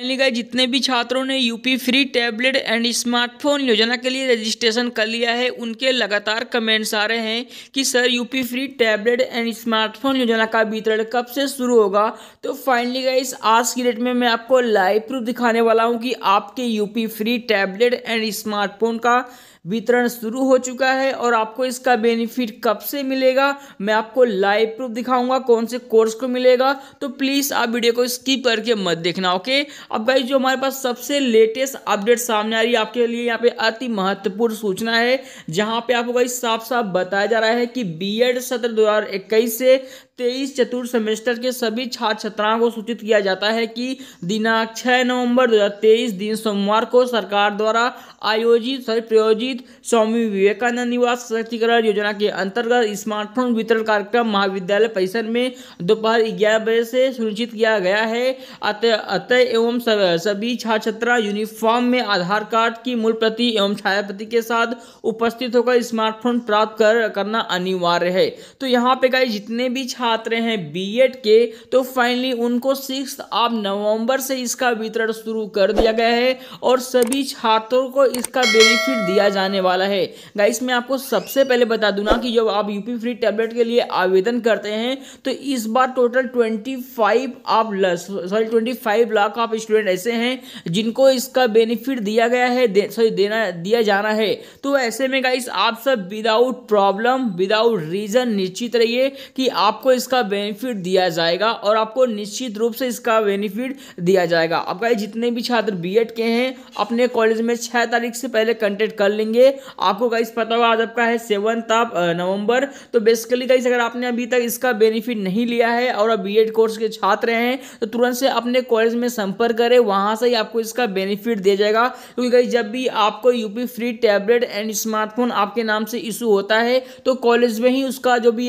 finally जितने भी छात्रों ने UP free tablet and smartphone योजना के लिए रजिस्ट्रेशन कर लिया है उनके लगातार कमेंट्स आ रहे हैं कि sir UP free tablet and smartphone योजना का वितरण कब से शुरू होगा तो फाइनली गए आज की डेट में मैं आपको लाइव प्रूफ दिखाने वाला हूँ कि आपके UP free tablet and smartphone का वितरण शुरू हो चुका है और आपको इसका बेनिफिट कब से मिलेगा मैं आपको लाइव प्रूफ दिखाऊंगा कौन से कोर्स को मिलेगा तो प्लीज़ आप वीडियो को स्किप करके मत देखना ओके अब गाइज जो हमारे पास सबसे लेटेस्ट अपडेट सामने आ रही है आपके लिए यहाँ पे अति महत्वपूर्ण सूचना है जहाँ पे आपको गाइज साफ साफ बताया जा रहा है कि बी सत्र दो से तेईस चतुर्थ सेमेस्टर के सभी छात्र छात्राओं को सूचित किया जाता है कि दिनांक 6 नवंबर 2023 दिन सोमवार को सरकार द्वारा आयोजित सभी प्रयोजित स्थित स्वामी विवेकानंद निवास सशक्तिकरण योजना के अंतर्गत स्मार्टफोन वितरण कार्यक्रम महाविद्यालय परिसर में दोपहर ग्यारह बजे से सुनिश्चित किया गया है अतः अतः एवं सभी छात्र छात्रा यूनिफॉर्म में आधार कार्ड की मूल प्रति एवं छाया प्रति के साथ उपस्थित होकर स्मार्टफोन प्राप्त कर करना अनिवार्य है तो यहाँ पे गाइस जितने भी छात्र हैं एड के तो फाइनली उनको सिक्स ऑफ नवंबर से इसका वितरण शुरू कर दिया गया है और सभी छात्रों को इसका बेनिफिट दिया जा जाने वाला है गाइस मैं आपको सबसे पहले बता दूँ ना कि जब आप यूपी फ्री टैबलेट के लिए आवेदन करते हैं तो इस बार टोटल ट्वेंटी फाइव आप सॉरी ट्वेंटी फाइव लाख आप स्टूडेंट ऐसे हैं जिनको इसका बेनिफिट दिया गया है दे, सॉरी देना दिया जाना है तो ऐसे में गाइस आप सब विदाउट प्रॉब्लम विदाउट रीज़न निश्चित रहिए कि आपको इसका बेनिफिट दिया जाएगा और आपको निश्चित रूप से इसका बेनिफिट दिया जाएगा अब गाइस जितने भी छात्र बी के हैं अपने कॉलेज में छः तारीख से पहले कंटेक्ट कर लेंगे करेंगे आपको गाइस पता होगा आज आपका है सेवंथ ऑफ नवंबर तो बेसिकली गाइस अगर आपने अभी तक इसका बेनिफिट नहीं लिया है और आप बीएड कोर्स के छात्र हैं तो तुरंत से अपने कॉलेज में संपर्क करें वहां से ही आपको इसका बेनिफिट दिया जाएगा क्योंकि गाइस जब भी आपको UP free tablet and smartphone आपके नाम से इशू होता है तो कॉलेज में ही उसका जो भी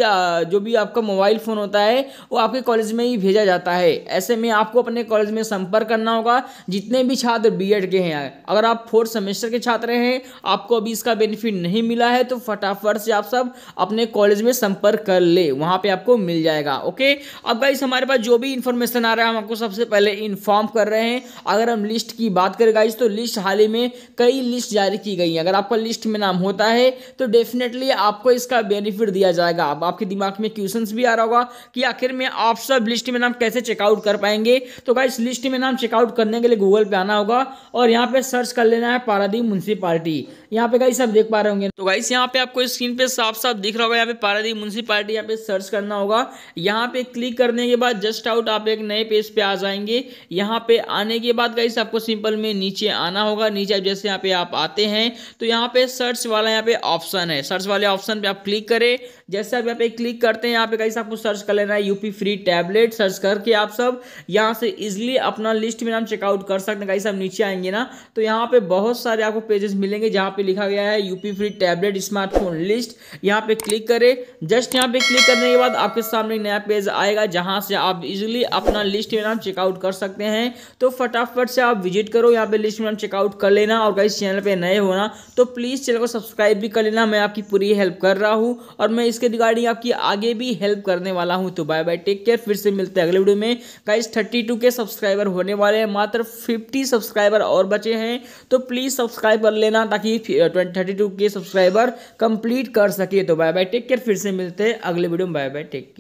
जो भी आपका मोबाइल फ़ोन होता है वो आपके कॉलेज में ही भेजा जाता है ऐसे में आपको अपने कॉलेज में संपर्क करना होगा जितने भी छात्र बी के हैं अगर आप फोर्थ सेमेस्टर के छात्र हैं आपको आपको अभी इसका बेनिफिट नहीं मिला है तो फटाफट से आप सब अपने कॉलेज में संपर्क कर ले वहां पे आपको मिल जाएगा ओके अब गाइस हमारे पास जो भी इंफॉर्मेशन आ रहा है हम आपको सबसे पहले इन्फॉर्म कर रहे हैं अगर हम लिस्ट की बात करें गाइस तो लिस्ट हाल ही में कई लिस्ट जारी की गई है अगर आपका लिस्ट में नाम होता है तो डेफिनेटली आपको इसका बेनिफिट दिया जाएगा अब आपके दिमाग में क्वेश्चन भी आ रहा होगा कि आखिर में आप सब लिस्ट में नाम कैसे चेकआउट कर पाएंगे तो गाइस लिस्ट में नाम चेकआउट करने के लिए गूगल पे आना होगा और यहाँ पे सर्च कर लेना है पारादीप म्यूनसिपाली यहाँ पे गाइस आप देख पा रहे होंगे तो गाइस यहाँ पे आपको स्क्रीन पे साफ साफ दिख रहा होगा यहाँ पे पारादीप म्यूनसिपालिटी यहाँ पे सर्च करना होगा यहाँ पे क्लिक करने के बाद जस्ट आउट आप एक नए पेज पे आ जाएंगे यहाँ पे आने के बाद गाइस आपको सिंपल में नीचे आना होगा नीचे जैसे यहाँ पे आप आते हैं तो यहाँ पे सर्च वाला यहाँ पे ऑप्शन है सर्च वाले ऑप्शन पे आप क्लिक करें जैसे आप यहाँ पे क्लिक करते हैं यहाँ पे गाइस आपको सर्च कर लेना है यूपी फ्री टैबलेट सर्च करके आप सब यहाँ से इजिली अपना लिस्ट में नाम चेकआउट कर सकते हैं गाइस आप नीचे आएंगे ना तो यहाँ पे बहुत सारे आपको पेजेस मिलेंगे जहाँ पे लिखा गया है UP free tablet smartphone list यहाँ पे क्लिक करें जस्ट यहाँ पे क्लिक करने के बाद आपके सामने नया पेज आएगा जहाँ से आप इजिली अपना लिस्ट में नाम चेकआउट कर सकते हैं तो फटाफट से आप विजिट करो यहाँ पे लिस्ट में नाम चेकआउट कर लेना और कहीं चैनल पर नए होना तो प्लीज़ चैनल को सब्सक्राइब भी कर लेना मैं आपकी पूरी हेल्प कर रहा हूँ और मैं इसके रिगार्डिंग आपकी आगे भी हेल्प करने वाला हूँ तो बाय बाय टेक केयर फिर से मिलते हैं अगले वीडियो में गाइस थर्टी के सब्सक्राइबर होने वाले हैं मात्र फिफ्टी सब्सक्राइबर और बचे हैं तो प्लीज़ सब्सक्राइब कर लेना ताकि ट्वेंटी थर्टी टू के सब्सक्राइबर कंप्लीट कर सके तो बाय बाय टेक केयर फिर से मिलते हैं अगले वीडियो में बाय बाय टेक केयर